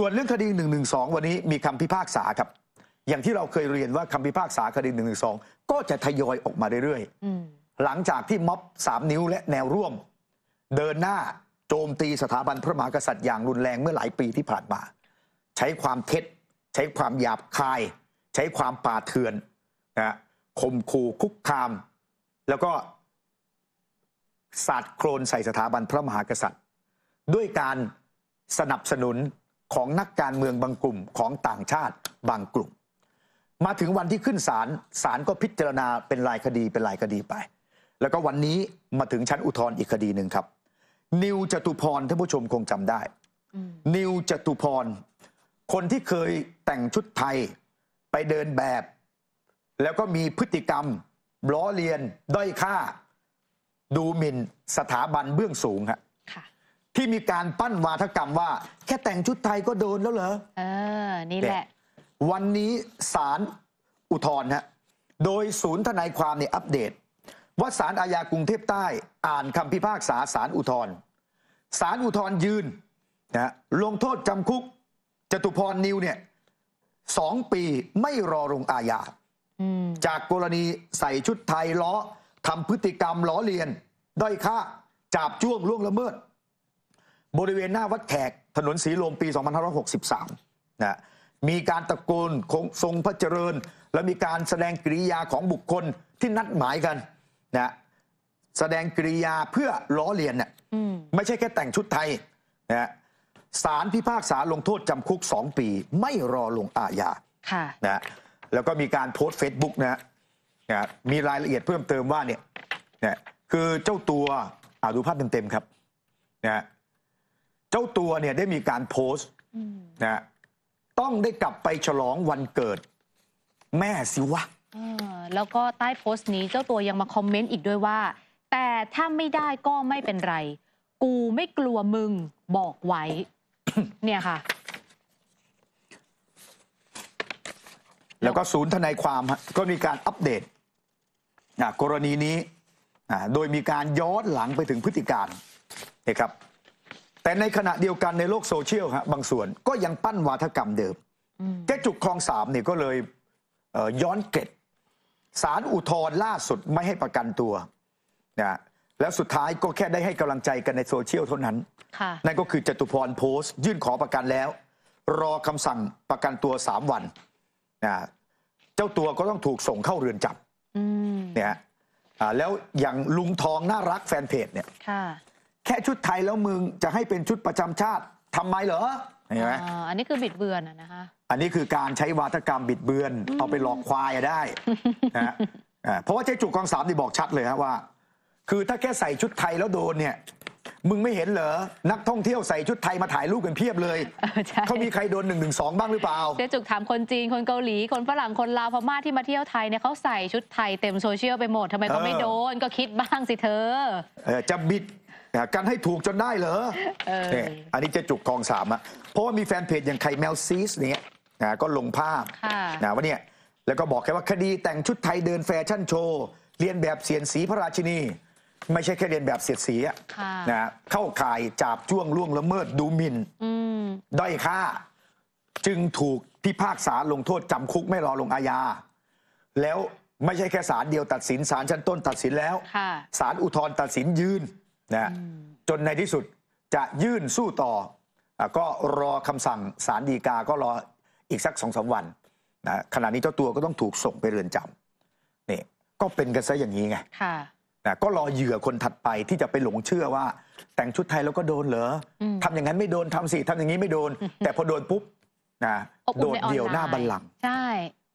ส่วนเรื่องคดี1นึวันนี้มีคำพิพากษาครับ อย่างที่เราเคยเรียนว่าคำพิพากษาคดี1นึก็จะทยอยออกมาเรื่อยๆหลังจากที่ม็อบสามนิ้วและแนวร่วม เดินหน้าโจมตีสถาบันพระมหากษัตริย์อย่างรุนแรงเมื่อหลายปีที่ผ่านมา ใช้ความเท็จ ใช้ความหยาบคาย ใช้ความป่าเถื่อนนะข่มขู่คุกคาม แล้วก็สาดโครนใส่สถาบันพระมหากษัตริย์ ด้วยการสนับสนุนของนักการเมืองบางกลุ่มของต่างชาติบางกลุ่ม มาถึงวันที่ขึ้นศาลศาลก็พิจารณาเป็นรายคดีเป็นรายคดีไป แล้วก็วันนี้มาถึงชั้นอุทธรณ์อีกคดีหนึ่งครับ นิวจตุพรท่านผู้ชมคงจำได้นิวจตุพรคนที่เคยแต่งชุดไทย ไปเดินแบบ แล้วก็มีพฤติกรรมล้อเลียนด้อยค่าดูหมิ่นสถาบันเบื้องสูงครับที่มีการปั้นวาทกรรมว่าแค่แต่งชุดไทยก็โดนแล้วเหรอ เออ นี่แหละ วันนี้ศาลอุทธรณ์ฮะโดยศูนย์ทนายความเนี่ยอัปเดต ว่าศาลอาญากรุงเทพใต้อ่านคำพิพากษาศาลอุทธรณ์ศาลอุทธรณ์ยืนนะลงโทษจำคุกจตุพรนิวเนี่ยสองปีไม่รอลงอาญาจากกรณีใส่ชุดไทยล้อทำพฤติกรรมล้อเลียนด้อยค่าจับจ้วงล่วงละเมิดบริเวณหน้าวัดแขกถนนสีลมปี 2563 นะมีการตะโกนทรงพระเจริญ และมีการแสดงกริยาของบุคคลที่นัดหมายกันนะแสดงกริยาเพื่อล้อเลียนเนี่ยไม่ใช่แค่แต่งชุดไทยนะสารพิพากษาลงโทษจำคุก 2 ปีไม่รอลงอาญาะนะแล้วก็มีการโพสต์เฟซบุ๊กนะนะมีรายละเอียดเพิ่มเติมว่าเนี่ยนะคือเจ้าตัวอ่าดูภาพเต็มๆครับนะเจ้าตัวเนี่ยได้มีการโพสต์นะต้องได้กลับไปฉลองวันเกิด แม่สิวะแล้วก็ใต้โพสต์นี้เจ้าตัวยังมาคอมเมนต์อีกด้วยว่า แต่ถ้าไม่ได้ก็ไม่เป็นไร กูไม่กลัวมึงบอกไว้ เนี่ยค่ะ แล้วก็ศูนย์ทนายความฮะก็มีการอัปเดตนะกรณีนี้โดยมีการย้อนหลังไปถึงพฤติการนะครับแต่ในขณะเดียวกันในโลกโซเชียลฮะบางส่วนก็ยังปั้นวาทกรรมเดิมแกจุกคลองสามเนี่ยก็เลยย้อนเกตสารอุทธรล่าสุดไม่ให้ประกันตัวนะแล้วสุดท้ายก็แค่ได้ให้กำลังใจกันในโซเชียลเท่านั้นนั่นก็คือจตุพรโพสต์ยื่นขอประกันแล้ว รอคำสั่งประกันตัวสามวันนะเจ้าตัวก็ต้องถูกส่งเข้าเรือนจำเนี่ยแล้วอย่างลุงทองน่ารักแฟนเพจเนี่ยแค่ชุดไทยแล้วมึงจะให้เป็นชุดประจำชาติทำไมเหรอเห็นไหมออันนี้คือบิดเบือนอะนะคะ อันนี้คือการใช้วาทกรรมบิดเบือนเอาไปหลอกควายได้นะฮะเพราะว่าเจ๊จุกกองสามที่บอกชัดเลยฮะว่า คือถ้าแค่ใส่ชุดไทยแล้วโดนเนี่ยมึงไม่เห็นเหรอนักท่องเที่ยวใส่ชุดไทยมาถ่ายรูปกันเพียบเลยเออเขามีใครโดนหนึ่งหนึ่งสองบ้างหรือเปล่าเจ๊จุกถามคนจีนคนเกาหลีคนฝรั่งคนลาวพม่าที่มาเที่ยวไทยเนี่ยเขาใส่ชุดไทยเต็มโซเชียลไปหมดทำไมเขาไม่โดนก็คิดบ้างสิเธอเออจะบิดกันให้ถูกจนได้เหรอ เออนี่ยอันนี้เจะจุกทองสามอะเพราะว่ามีแฟนเพจอย่างไข่แมวซีสเนี่ยนะก็ลงภาพนะว่าเนี่ยแล้วก็บอกแค่ว่าคดีแต่งชุดไทยเดินแฟชั่นโชว์เรียนแบบเสียนสีพระราชินี ไม่ใช่แค่เรียนแบบเสียดสีอะ่ะนะเข้าข่ายจับช่วงล่วงละเมิดดูหมิ่นด้อยค่าจึงถูกพิพากษาลงโทษ จำคุกไม่รอลงอาญา แล้วไม่ใช่แค่ศาลเดียวตัดสินศาลชั้นต้นตัดสินแล้วศาลอุทธรณ์ตัดสินยืนนะจนในที่สุดจะยื่นสู้ต่อ ก็รอคำสั่งสารดีกา ก็รออีกสักสองสาวันนะขณะนี้เจ้าตัวก็ต้องถูกส่งไปเรือนจำนี่ก็เป็นกันซะอย่างนี้ไงนะก็รอเหยื่อคนถัดไปที่จะไปหลงเชื่อว่า แต่งชุดไทยแล้วก็โดนเหรอทำอย่างนั้นไม่โดนทำสิทำอย่างนี้ไม่โดน แต่พอโดนปุ๊บนะโดนเดี่ยวหน้าบัลลังก์ใช่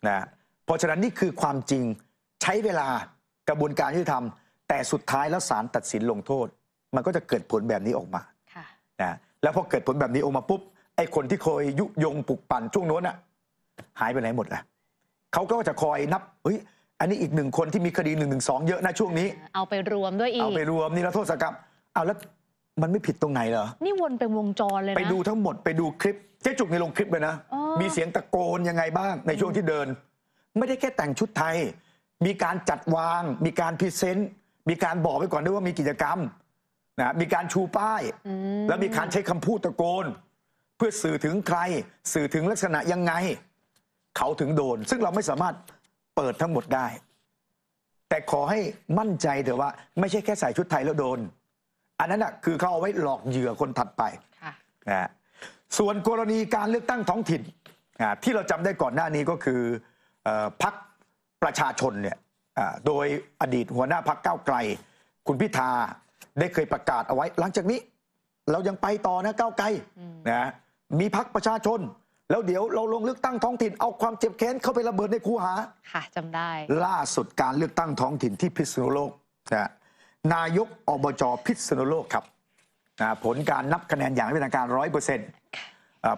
นะเพราะฉะนั้นนี่คือความจริงใช้เวลากระบวนการยุติธรรมแต่สุดท้ายแล้วศาลตัดสินลงโทษมันก็จะเกิดผลแบบนี้ออกมา ค่ะ นะ แล้วพอเกิดผลแบบนี้ออกมาปุ๊บ ไอ้คนที่เคยยุยงปลุกปั่นช่วงโน้นอะหายไปไหนหมดล่ะ เขาก็จะคอยนับ เฮ้ย อันนี้อีกหนึ่งคนที่มีคดีหนึ่งหนึ่งสองเยอะนะช่วงนี้ เอาไปรวมด้วยอีก เอาไปรวมนี่แล้วโทษกรรมเอาแล้วมันไม่ผิดตรงไหนเหรอ นี่วนเป็นวงจรเลยนะ ไปดูทั้งหมดไปดูคลิปเจ๊จุกในลงคลิปเลยนะ มีเสียงตะโกนยังไงบ้าง ในช่วงที่เดิน ไม่ได้แค่แต่งชุดไทย มีการจัดวาง มีการพรีเซนต์ มีการบอกไว้ก่อนด้วยว่ามีกิจกรรมนะมีการชูป้าย แล้วมีการใช้คำพูดตะโกน เพื่อสื่อถึงใคร สื่อถึงลักษณะยังไง เขาถึงโดน ซึ่งเราไม่สามารถเปิดทั้งหมดได้ แต่ขอให้มั่นใจเถอะว่า ไม่ใช่แค่ใส่ชุดไทยแล้วโดน อันนั้นนะคือเขาเอาไว้หลอกเหยื่อคนถัดไปนะส่วนกรณีการเลือกตั้งท้องถิ่นที่เราจำได้ก่อนหน้านี้ก็คือ พักประชาชนเนี่ยโดยอดีตหัวหน้าพักเก้าไกล คุณพิธาได้เคยประกาศเอาไว้ หลังจากนี้เรายังไปต่อนะก้าวไกลนะมีพักประชาชน แล้วเดี๋ยวเราลงเลือกตั้งท้องถิ่น เอาความเจ็บแค้นเข้าไประเบิดในคูหา ค่ะจำได้ ล่าสุดการเลือกตั้งท้องถิ่นที่พิษณุโลกนะนายกอบจพิษณุโลกครับนะผลการนับคะแนนอย่างเป็นทางการร้อยเปอร์เซ็นต์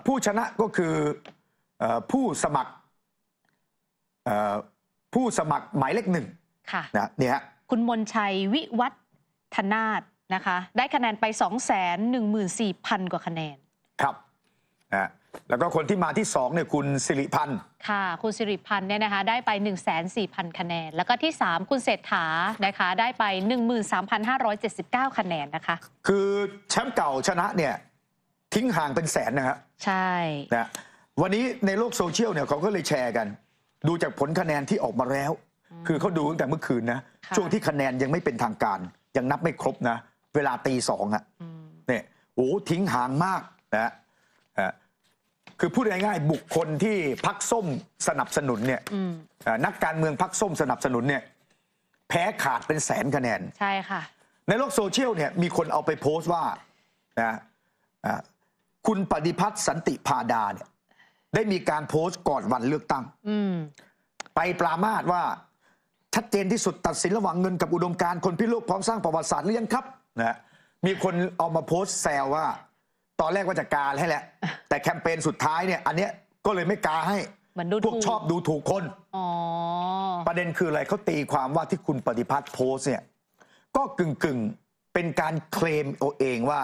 ผู้ชนะก็คือผู้สมัครผู้สมัครหมายเลขหนึ่งนะนี่ฮะคุณมนชัยวิวัฒธนาตนะคะได้คะแนนไป 2 1 4 0 0 0 กว่าคะแนนครับนะแล้วก็คนที่มาที่2เนี่ยคุณสิริพันธ์ค่ะคุณสิริพันธ์เนี่ยนะคะได้ไป1 4 0 0 0คะแนน แล้วก็ที่ 3 คุณเศรษฐานะคะได้ไป 13,579 คะแนนนะคะคือแชมป์เก่าชนะเนี่ยทิ้งห่างเป็นแสนนะครับใช่นะวันนี้ในโลกโซเชียลเนี่ยเขาก็เลยแชร์กัน ดูจากผลคะแนนที่ออกมาแล้ว คือเขาดูตั้งแต่เมื่อคืนนะช่วงที่คะแนนยังไม่เป็นทางการยังนับไม่ครบนะ เวลาตีสองอ่ะเนี่ยโอ้ ทิ้งห่างมากนะคือพูดง่ายๆ บุคคลที่พักส้มสนับสนุนเนี่ยนักการเมืองพักส้มสนับสนุนเนี่ย แพ้ขาดเป็นแสนคะแนน ใช่ค่ะ ในโลกโซเชียลเนี่ยมีคนเอาไปโพสต์ว่านะคุณปฏิพัฒน์สันติพาดาเนี่ยได้มีการโพสต์ก่อนวันเลือกตั้งไปปรามาสว่าชัดเจนที่สุดตัดสินระหว่างเงินกับอุดมการคนพิโลกพร้อมสร้างประวัติศาสตร์หรือยังครับนะมีคนเอามาโพสต์แซวว่า ตอนแรกว่าจะกาให้แหละ แต่แคมเปญสุดท้ายเนี่ย อันเนี้ยก็เลยไม่กาให้พวกชอบดูถูกคนประเด็นคืออะไรเขาตีความว่าที่คุณปฏิพัฒน์โพสเนี่ย ก็กึ่งๆ เป็นการเคลมตัวเองว่า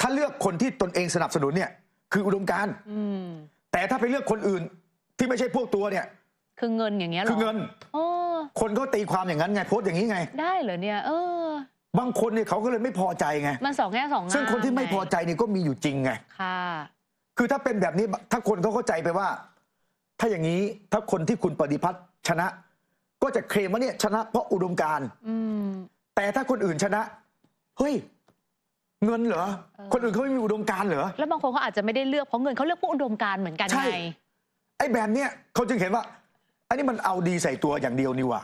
ถ้าเลือกคนที่ตนเองสนับสนุนเนี่ยคืออุดมการแต่ถ้าไปเลือกคนอื่นที่ไม่ใช่พวกตัวเนี่ย คือเงินอย่างเงี้ยหรอคือเงินคนก็ตีความอย่างนั้นไงโพสต์อย่างนี้ไง ได้เหรอเนี่ยเออบางคนเนี่ยเขาก็เลยไม่พอใจไง มันสองแง่สองงซึ่งคนที่ไม่พอใจเนี่ยก็มีอยู่จริงไง ค่ะ คือถ้าเป็นแบบนี้ ถ้าคนเขาเข้าใจไปว่า ถ้าอย่างนี้ ถ้าคนที่คุณปฏิพัฒน์ชนะ ก็จะเคลมว่าเนี่ย ชนะเพราะอุดมการณ์แต่ถ้าคนอื่นชนะเฮ้ย เงินเหรอคนอื่นเขาไม่มีอุดมการเหรอแล้วบางคนเขาอาจจะไม่ได้เลือกเพราะเงินเขาเลือกพวกอุดมการเหมือนกันไงไอ้แบบเนี้ยเขาจึงเห็นว่าอันนี้มันเอาดีใส่ตัวอย่างเดียวนี่หว่า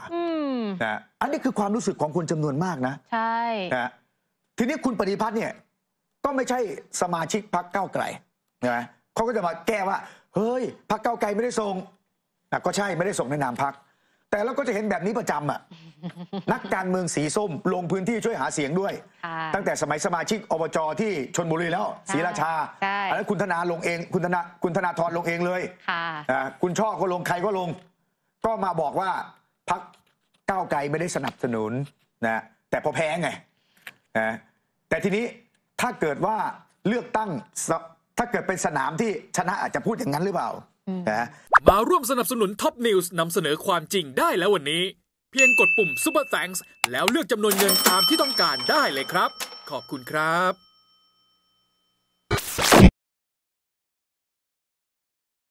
นะ อันนี้คือความรู้สึกของคนจำนวนมากนะ ใช่ นะ ทีนี้คุณปฏิพัฒน์เนี่ย ก็ไม่ใช่สมาชิกพรรคเก้าไกลนะเขาก็จะมาแก้ว่า เฮ้ย พรรคเก้าไกลไม่ได้ส่งนะก็ใช่ไม่ได้ส่งในนามพรรค แต่เราก็จะเห็นแบบนี้ประจำอ่ะ นักการเมืองสีส้ม ลงพื้นที่ช่วยหาเสียงด้วย ตั้งแต่สมัยสมาชิกอบจที่ชนบุรีแล้วศรีราชาอันนั้นคุณธนาลงเอง คุณธนา คุณธนาธรลงเองเลยคุณช่อก็ลงใครก็ลงก็มาบอกว่าพักก้าวไกลไม่ได้สนับสนุนนะแต่พอแพ้ไงนะแต่ทีนี้ถ้าเกิดว่าเลือกตั้ง ถ้าเกิดเป็นสนามที่ชนะอาจจะพูดอย่างนั้นหรือเปล่านะมาร่วมสนับสนุนท็อปนิวส์นำเสนอความจริงได้แล้ววันนี้ เพียงกดปุ่ม Super Thanks แล้วเลือกจำนวนเงินตามที่ต้องการได้เลยครับ ขอบคุณครับ